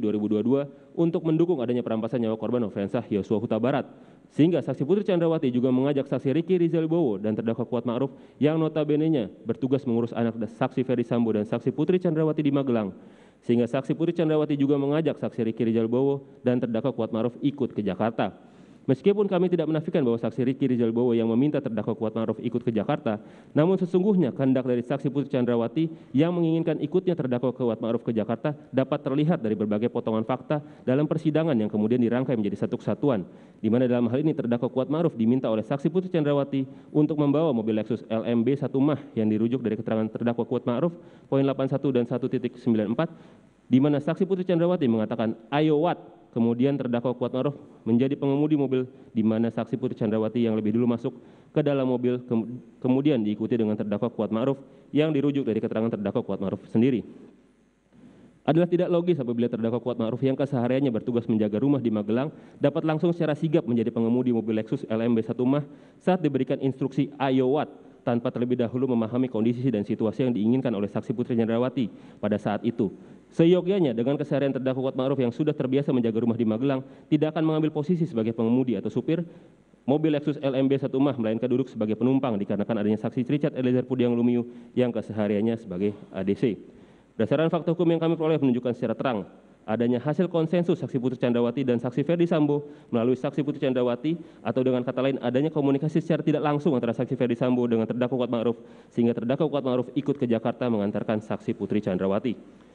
ke 2022 untuk mendukung adanya perampasan nyawa korban ofensah Yosua Huta Barat. Sehingga saksi Putri Chandrawati juga mengajak saksi Riki Rizal Bowo dan terdakwa Kuat Ma'ruf yang notabene-nya bertugas mengurus anak saksi Ferry Sambo dan saksi Putri Chandrawati di Magelang. Sehingga saksi Putri Chandrawati juga mengajak saksi Riki Rizal Bowo dan terdakwa Kuat Ma'ruf ikut ke Jakarta. Meskipun kami tidak menafikan bahwa saksi Riki Rizal Bowo yang meminta terdakwa Kuat Maruf ikut ke Jakarta, namun sesungguhnya kehendak dari saksi Putri Chandrawati yang menginginkan ikutnya terdakwa Kuat Maruf ke Jakarta dapat terlihat dari berbagai potongan fakta dalam persidangan yang kemudian dirangkai menjadi satu kesatuan, di mana dalam hal ini terdakwa Kuat Maruf diminta oleh saksi Putri Chandrawati untuk membawa mobil Lexus LMB 1 mah yang dirujuk dari keterangan terdakwa Kuat Maruf poin 81 dan 1.94 di mana saksi Putri Chandrawati mengatakan ayo Wat Kemudian terdakwa Kuat Maruf menjadi pengemudi mobil di mana saksi Putri Chandrawati yang lebih dulu masuk ke dalam mobil kemudian diikuti dengan terdakwa Kuat Maruf yang dirujuk dari keterangan terdakwa Kuat Maruf sendiri. Adalah tidak logis apabila terdakwa Kuat Maruf yang kesehariannya bertugas menjaga rumah di Magelang dapat langsung secara sigap menjadi pengemudi mobil Lexus LMB1 Mah saat diberikan instruksi ayo Wat tanpa terlebih dahulu memahami kondisi dan situasi yang diinginkan oleh saksi Putri Cendrawati pada saat itu. Seyogyanya dengan keseharian terdakwa Kuat Ma'ruf yang sudah terbiasa menjaga rumah di Magelang, tidak akan mengambil posisi sebagai pengemudi atau supir mobil Lexus LMB 1 Mah melainkan duduk sebagai penumpang dikarenakan adanya saksi Richard Eliezer Pudiang Lumiu yang kesehariannya sebagai ADC. Berdasarkan fakta hukum yang kami peroleh menunjukkan secara terang adanya hasil konsensus saksi Putri Candrawati dan saksi Ferdi Sambo melalui saksi Putri Candrawati atau dengan kata lain adanya komunikasi secara tidak langsung antara saksi Ferdi Sambo dengan terdakwa Kuat Ma'ruf sehingga terdakwa Kuat Ma'ruf ikut ke Jakarta mengantarkan saksi Putri Candrawati.